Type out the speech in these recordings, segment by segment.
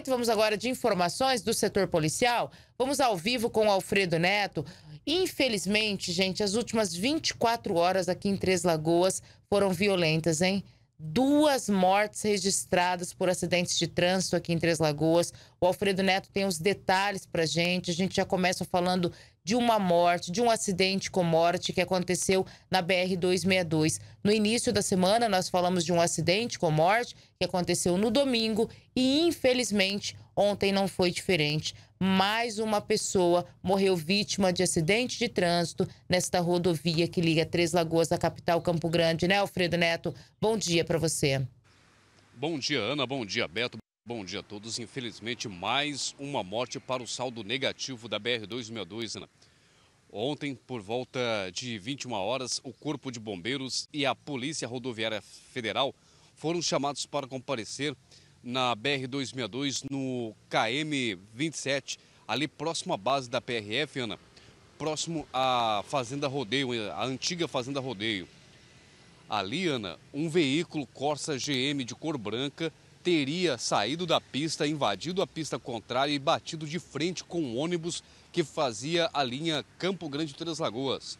8. Vamos agora de informações do setor policial. Vamos ao vivo com o Alfredo Neto. Infelizmente, gente, as últimas 24 horas aqui em Três Lagoas foram violentas, hein? duas mortes registradas por acidentes de trânsito aqui em Três Lagoas. O Alfredo Neto tem os detalhes para gente. A gente já começa falando de uma morte, de um acidente com morte que aconteceu na BR-262. No início da semana, nós falamos de um acidente com morte que aconteceu no domingo e, infelizmente, Ontem não foi diferente. Mais uma pessoa morreu vítima de acidente de trânsito nesta rodovia que liga Três Lagoas à capital Campo Grande, né, Alfredo Neto? Bom dia para você. Bom dia, Ana. Bom dia, Beto. Bom dia a todos. Infelizmente, mais uma morte para o saldo negativo da BR-262, Ana. Ontem, por volta de 21 horas, o Corpo de Bombeiros e a Polícia Rodoviária Federal foram chamados para comparecer na BR-262, no KM-27, ali próximo à base da PRF, Ana, próximo à Fazenda Rodeio, a antiga Fazenda Rodeio. Ali, Ana, um veículo Corsa GM de cor branca teria saído da pista, invadido a pista contrária e batido de frente com um ônibus que fazia a linha Campo Grande Três Lagoas.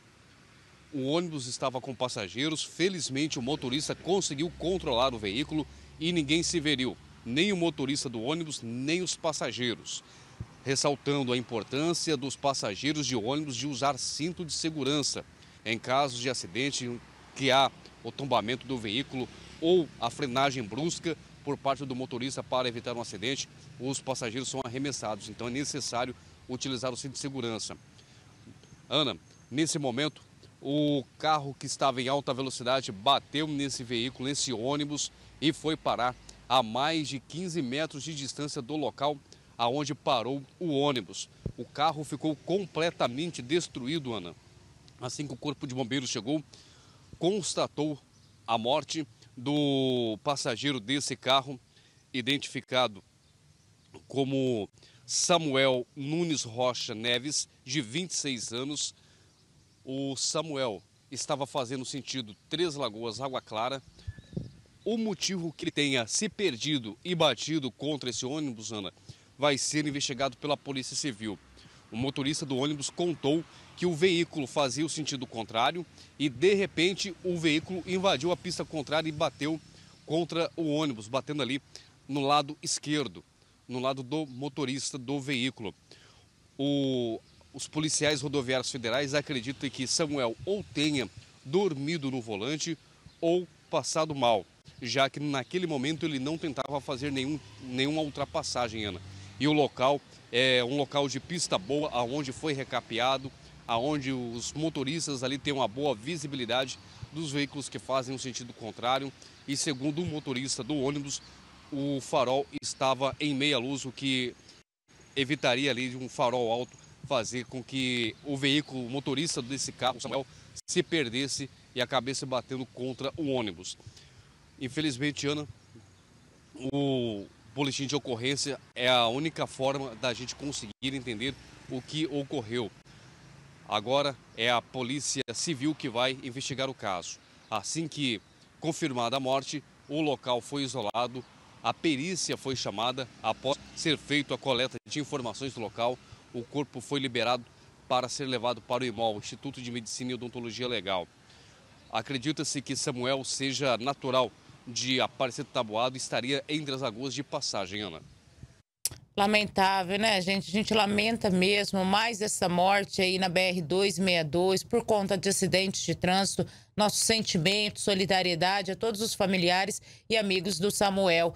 O ônibus estava com passageiros, felizmente o motorista conseguiu controlar o veículo e ninguém se feriu nem o motorista do ônibus, nem os passageiros. Ressaltando a importância dos passageiros de ônibus de usar cinto de segurança em casos de acidente que há o tombamento do veículo ou a frenagem brusca por parte do motorista para evitar um acidente, os passageiros são arremessados. Então é necessário utilizar o cinto de segurança. Ana, nesse momento, o carro que estava em alta velocidade bateu nesse veículo, nesse ônibus e foi parar a mais de 15 metros de distância do local aonde parou o ônibus. O carro ficou completamente destruído, Ana. Assim que o corpo de bombeiros chegou, constatou a morte do passageiro desse carro, identificado como Samuel Nunes Rocha Neves, de 26 anos. O Samuel estava fazendo sentido Três Lagoas Água Clara o motivo que ele tenha se perdido e batido contra esse ônibus, Ana, vai ser investigado pela Polícia Civil. O motorista do ônibus contou que o veículo fazia o sentido contrário e, de repente, o veículo invadiu a pista contrária e bateu contra o ônibus, batendo ali no lado esquerdo, no lado do motorista do veículo. O, os policiais rodoviários federais acreditam que Samuel ou tenha dormido no volante ou passado mal já que naquele momento ele não tentava fazer nenhum, nenhuma ultrapassagem, Ana. E o local é um local de pista boa, aonde foi recapeado, aonde os motoristas ali têm uma boa visibilidade dos veículos que fazem o sentido contrário. E segundo o motorista do ônibus, o farol estava em meia luz, o que evitaria ali de um farol alto fazer com que o veículo, o motorista desse carro, Samuel, se perdesse e acabasse batendo contra o ônibus. Infelizmente, Ana, o boletim de ocorrência é a única forma da gente conseguir entender o que ocorreu. Agora é a Polícia Civil que vai investigar o caso. Assim que confirmada a morte, o local foi isolado, a perícia foi chamada após ser feita a coleta de informações do local, o corpo foi liberado para ser levado para o IMOL, Instituto de Medicina e Odontologia Legal. Acredita-se que Samuel seja natural de aparecer do estaria entre as lagoas de passagem, Ana. Lamentável, né, gente? A gente lamenta mesmo mais essa morte aí na BR-262 por conta de acidentes de trânsito. Nosso sentimento, solidariedade a todos os familiares e amigos do Samuel.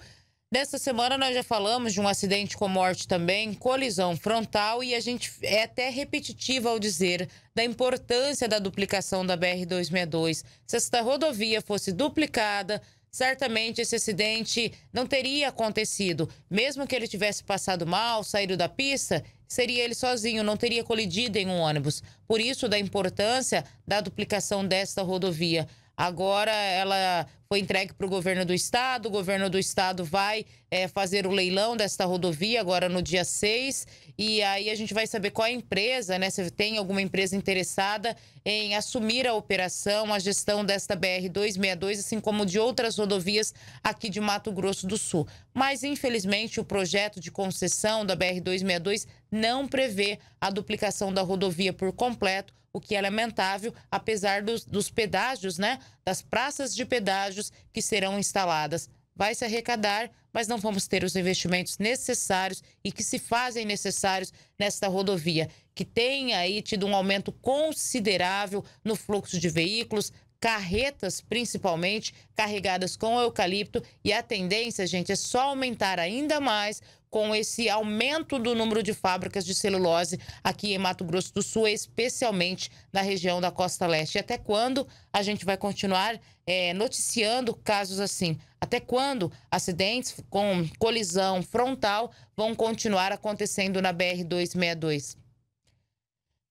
Nessa semana nós já falamos de um acidente com morte também, colisão frontal, e a gente é até repetitiva ao dizer da importância da duplicação da BR-262. Se esta rodovia fosse duplicada, certamente esse acidente não teria acontecido. Mesmo que ele tivesse passado mal, saído da pista, seria ele sozinho, não teria colidido em um ônibus. Por isso, da importância da duplicação desta rodovia. Agora ela foi entregue para o governo do estado, o governo do estado vai é, fazer o leilão desta rodovia agora no dia 6. E aí a gente vai saber qual é a empresa, né? Se tem alguma empresa interessada em assumir a operação, a gestão desta BR-262, assim como de outras rodovias aqui de Mato Grosso do Sul. Mas, infelizmente, o projeto de concessão da BR-262 não prevê a duplicação da rodovia por completo o que é lamentável, apesar dos, dos pedágios, né? Das praças de pedágios que serão instaladas. Vai se arrecadar, mas não vamos ter os investimentos necessários e que se fazem necessários nesta rodovia, que tem aí tido um aumento considerável no fluxo de veículos, carretas principalmente carregadas com eucalipto e a tendência, gente, é só aumentar ainda mais com esse aumento do número de fábricas de celulose aqui em Mato Grosso do Sul, especialmente na região da Costa Leste. E até quando a gente vai continuar é, noticiando casos assim? Até quando acidentes com colisão frontal vão continuar acontecendo na BR-262?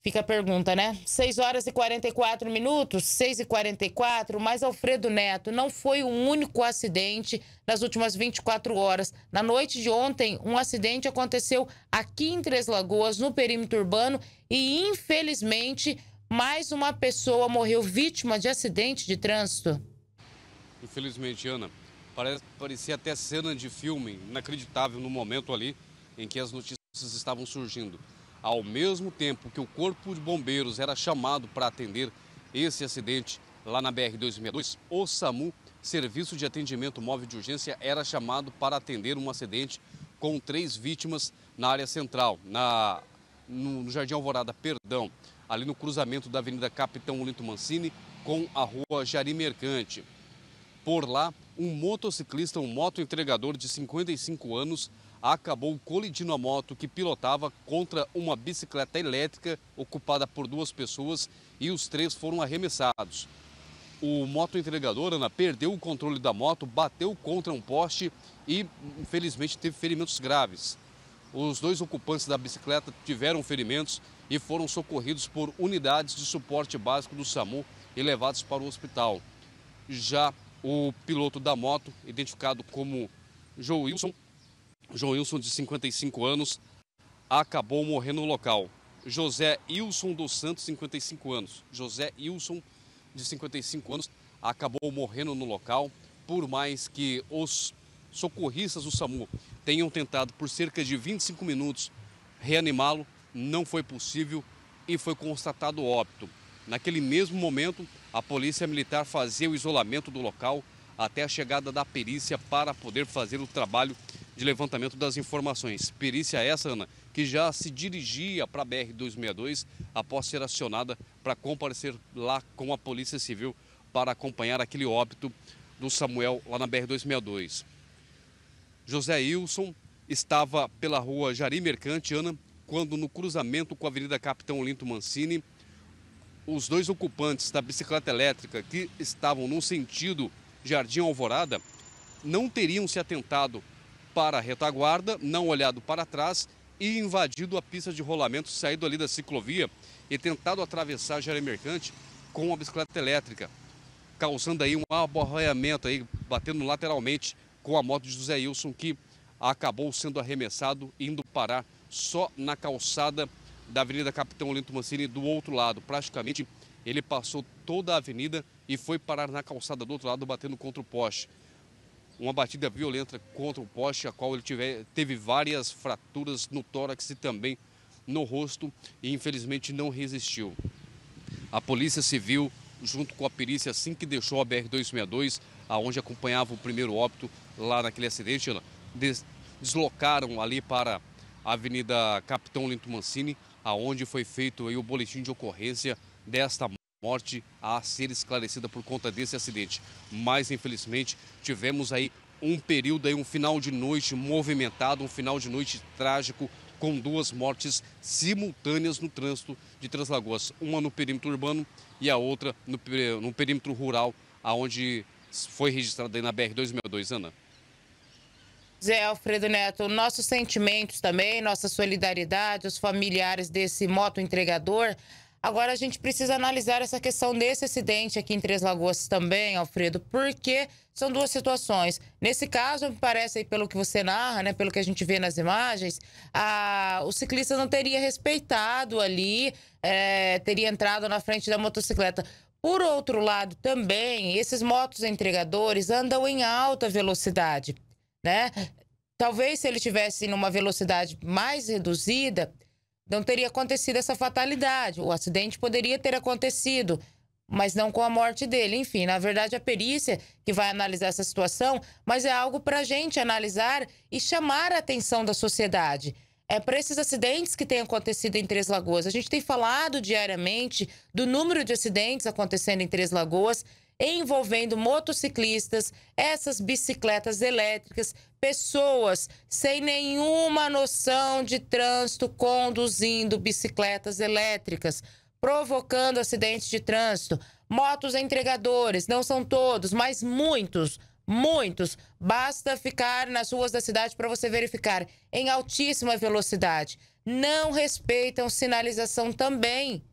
Fica a pergunta, né? 6 horas e 44 minutos, 6 e 44, mas Alfredo Neto não foi o único acidente nas últimas 24 horas. Na noite de ontem, um acidente aconteceu aqui em Três Lagoas, no perímetro urbano, e infelizmente mais uma pessoa morreu vítima de acidente de trânsito. Infelizmente, Ana, parece, parecia até cena de filme, inacreditável no momento ali em que as notícias estavam surgindo. Ao mesmo tempo que o Corpo de Bombeiros era chamado para atender esse acidente lá na BR-262, o SAMU, Serviço de Atendimento Móvel de Urgência, era chamado para atender um acidente com três vítimas na área central, na, no Jardim Alvorada, perdão, ali no cruzamento da Avenida Capitão Olinto Mancini com a Rua Jari Mercante. Por lá, um motociclista, um moto entregador de 55 anos, acabou colidindo a moto que pilotava contra uma bicicleta elétrica ocupada por duas pessoas e os três foram arremessados. O moto entregador, Ana, perdeu o controle da moto, bateu contra um poste e, infelizmente, teve ferimentos graves. Os dois ocupantes da bicicleta tiveram ferimentos e foram socorridos por unidades de suporte básico do SAMU e levados para o hospital. Já o piloto da moto, identificado como Joe Wilson, João Wilson, de 55 anos, acabou morrendo no local. José Wilson dos Santos, 55 anos. José Wilson, de 55 anos, acabou morrendo no local, por mais que os socorristas do SAMU tenham tentado por cerca de 25 minutos reanimá-lo, não foi possível e foi constatado óbito. Naquele mesmo momento, a polícia militar fazia o isolamento do local até a chegada da perícia para poder fazer o trabalho de levantamento das informações. Perícia essa, Ana, que já se dirigia para a BR-262 após ser acionada para comparecer lá com a Polícia Civil para acompanhar aquele óbito do Samuel lá na BR-262. José Wilson estava pela rua Jari Mercante, Ana, quando no cruzamento com a Avenida Capitão Linto Mancini, os dois ocupantes da bicicleta elétrica que estavam no sentido Jardim Alvorada não teriam se atentado para a retaguarda, não olhado para trás e invadido a pista de rolamento, saído ali da ciclovia e tentado atravessar a Mercante com uma bicicleta elétrica, causando aí um aborreamento, aí, batendo lateralmente com a moto de José Wilson, que acabou sendo arremessado, indo parar só na calçada da Avenida Capitão Olinto Mancini do outro lado. Praticamente ele passou toda a avenida e foi parar na calçada do outro lado, batendo contra o poste uma batida violenta contra o poste, a qual ele tiver, teve várias fraturas no tórax e também no rosto e infelizmente não resistiu. A Polícia Civil, junto com a perícia, assim que deixou a BR-262, aonde acompanhava o primeiro óbito lá naquele acidente, deslocaram ali para a Avenida Capitão Linto Mancini, aonde foi feito o boletim de ocorrência desta morte a ser esclarecida por conta desse acidente. Mas, infelizmente, tivemos aí um período, aí, um final de noite movimentado, um final de noite trágico, com duas mortes simultâneas no trânsito de Translagoas. Uma no perímetro urbano e a outra no, no perímetro rural, aonde foi registrada na BR-262, Ana. Zé Alfredo Neto, nossos sentimentos também, nossa solidariedade aos familiares desse moto entregador. Agora a gente precisa analisar essa questão desse acidente aqui em Três Lagoas também, Alfredo, porque são duas situações. Nesse caso, me parece aí, pelo que você narra, né, pelo que a gente vê nas imagens, a, o ciclista não teria respeitado ali, é, teria entrado na frente da motocicleta. Por outro lado, também, esses motos entregadores andam em alta velocidade, né? É. Talvez se ele tivesse numa velocidade mais reduzida, não teria acontecido essa fatalidade. O acidente poderia ter acontecido, mas não com a morte dele. Enfim, na verdade, a perícia que vai analisar essa situação, mas é algo para a gente analisar e chamar a atenção da sociedade. É para esses acidentes que têm acontecido em Três Lagoas. A gente tem falado diariamente do número de acidentes acontecendo em Três Lagoas envolvendo motociclistas, essas bicicletas elétricas, pessoas sem nenhuma noção de trânsito conduzindo bicicletas elétricas, provocando acidentes de trânsito, motos entregadores, não são todos, mas muitos. Muitos. Basta ficar nas ruas da cidade para você verificar. Em altíssima velocidade. Não respeitam sinalização também.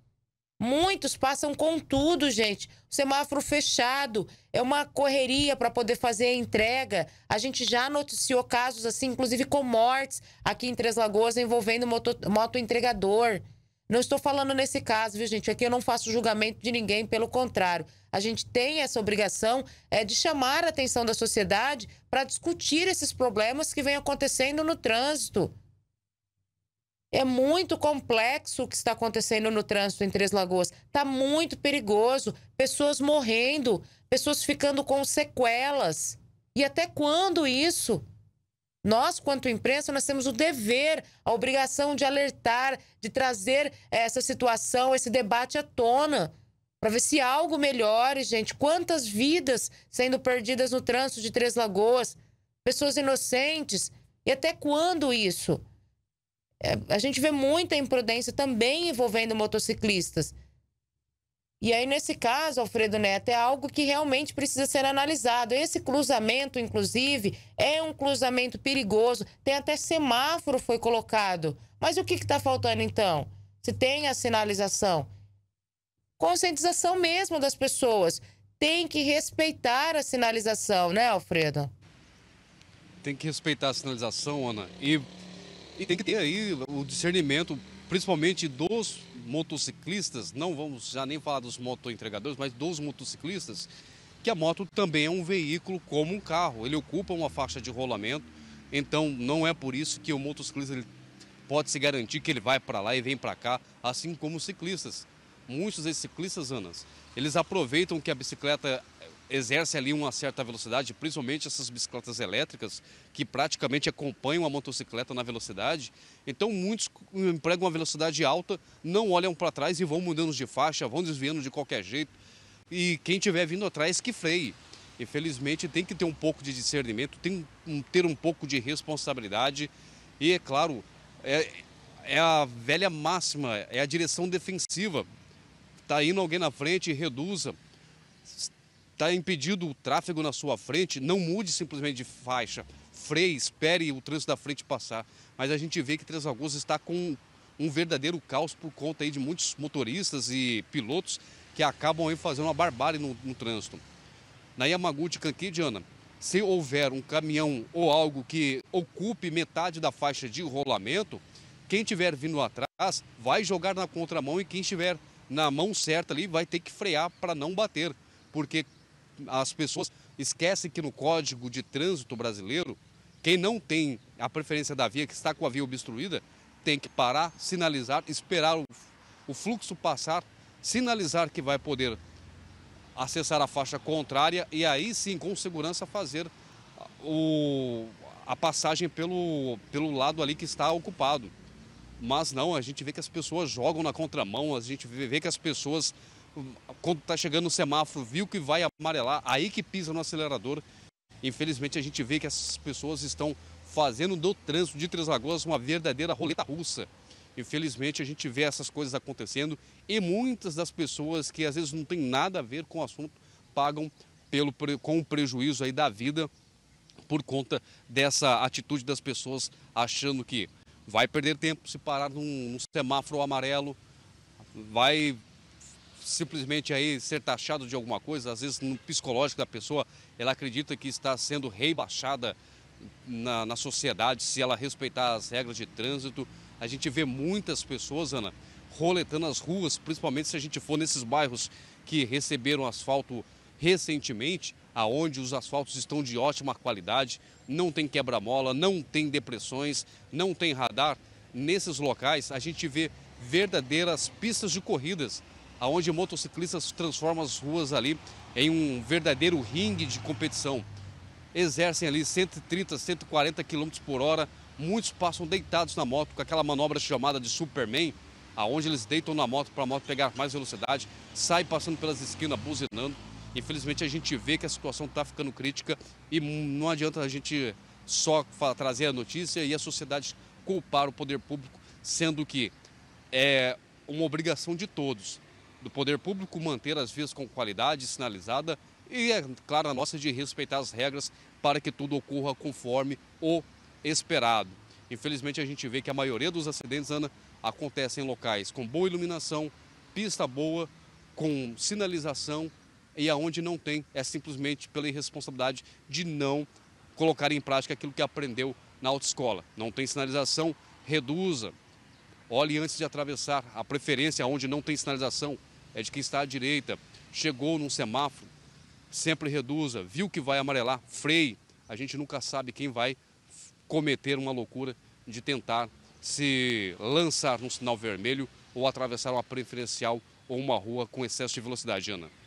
Muitos passam com tudo, gente. O semáforo fechado, é uma correria para poder fazer a entrega. A gente já noticiou casos assim, inclusive com mortes aqui em Três Lagoas envolvendo moto, moto entregador. Não estou falando nesse caso, viu, gente? Aqui eu não faço julgamento de ninguém, pelo contrário. A gente tem essa obrigação é, de chamar a atenção da sociedade para discutir esses problemas que vêm acontecendo no trânsito. É muito complexo o que está acontecendo no trânsito em Três Lagoas. Está muito perigoso. Pessoas morrendo, pessoas ficando com sequelas. E até quando isso? Nós, quanto imprensa, nós temos o dever, a obrigação de alertar, de trazer essa situação, esse debate à tona, para ver se algo melhore, gente. Quantas vidas sendo perdidas no trânsito de Três Lagoas, pessoas inocentes. E até quando isso? É, a gente vê muita imprudência também envolvendo motociclistas. E aí, nesse caso, Alfredo Neto, é algo que realmente precisa ser analisado. Esse cruzamento, inclusive, é um cruzamento perigoso. Tem até semáforo foi colocado. Mas o que está faltando, então? Se tem a sinalização? Conscientização mesmo das pessoas. Tem que respeitar a sinalização, né, Alfredo? Tem que respeitar a sinalização, Ana. E e tem que ter aí o discernimento, principalmente dos motociclistas, não vamos já nem falar dos motoentregadores, mas dos motociclistas, que a moto também é um veículo como um carro, ele ocupa uma faixa de rolamento, então não é por isso que o motociclista ele pode se garantir que ele vai para lá e vem para cá, assim como os ciclistas. Muitos desses ciclistas, Anas, eles aproveitam que a bicicleta exerce ali uma certa velocidade, principalmente essas bicicletas elétricas, que praticamente acompanham a motocicleta na velocidade. Então, muitos empregam uma velocidade alta, não olham para trás e vão mudando de faixa, vão desviando de qualquer jeito. E quem estiver vindo atrás, que freie. Infelizmente, tem que ter um pouco de discernimento, tem que ter um pouco de responsabilidade. E, é claro, é, é a velha máxima, é a direção defensiva. Está indo alguém na frente, reduza está impedido o tráfego na sua frente, não mude simplesmente de faixa, freie, espere o trânsito da frente passar. Mas a gente vê que Três Lagoas está com um verdadeiro caos por conta aí de muitos motoristas e pilotos que acabam aí fazendo uma barbárie no, no trânsito. Na Yamaguchi Canquede, Diana, se houver um caminhão ou algo que ocupe metade da faixa de rolamento, quem tiver vindo atrás vai jogar na contramão e quem estiver na mão certa ali vai ter que frear para não bater, porque as pessoas esquecem que no Código de Trânsito Brasileiro, quem não tem a preferência da via, que está com a via obstruída, tem que parar, sinalizar, esperar o, o fluxo passar, sinalizar que vai poder acessar a faixa contrária e aí sim, com segurança, fazer o, a passagem pelo, pelo lado ali que está ocupado. Mas não, a gente vê que as pessoas jogam na contramão, a gente vê que as pessoas quando está chegando no semáforo, viu que vai amarelar, aí que pisa no acelerador. Infelizmente, a gente vê que essas pessoas estão fazendo do trânsito de Três Lagoas uma verdadeira roleta russa. Infelizmente, a gente vê essas coisas acontecendo e muitas das pessoas que às vezes não tem nada a ver com o assunto pagam pelo, com o prejuízo aí da vida por conta dessa atitude das pessoas achando que vai perder tempo se parar num, num semáforo amarelo, vai simplesmente aí ser taxado de alguma coisa, às vezes no psicológico da pessoa, ela acredita que está sendo rebaixada na, na sociedade se ela respeitar as regras de trânsito. A gente vê muitas pessoas, Ana, roletando as ruas, principalmente se a gente for nesses bairros que receberam asfalto recentemente, aonde os asfaltos estão de ótima qualidade, não tem quebra-mola, não tem depressões, não tem radar. Nesses locais a gente vê verdadeiras pistas de corridas aonde motociclistas transformam as ruas ali em um verdadeiro ringue de competição. Exercem ali 130, 140 km por hora, muitos passam deitados na moto com aquela manobra chamada de Superman, aonde eles deitam na moto para a moto pegar mais velocidade, sai passando pelas esquinas buzinando. Infelizmente a gente vê que a situação está ficando crítica e não adianta a gente só trazer a notícia e a sociedade culpar o poder público, sendo que é uma obrigação de todos do poder público manter as vias com qualidade sinalizada e, é claro, a nossa de respeitar as regras para que tudo ocorra conforme o esperado. Infelizmente, a gente vê que a maioria dos acidentes, Ana, acontece em locais com boa iluminação, pista boa, com sinalização e aonde não tem é simplesmente pela irresponsabilidade de não colocar em prática aquilo que aprendeu na autoescola. Não tem sinalização, reduza. Olhe antes de atravessar. A preferência onde não tem sinalização, é de quem está à direita. Chegou num semáforo, sempre reduza, viu que vai amarelar, freie. A gente nunca sabe quem vai cometer uma loucura de tentar se lançar num sinal vermelho ou atravessar uma preferencial ou uma rua com excesso de velocidade, Ana.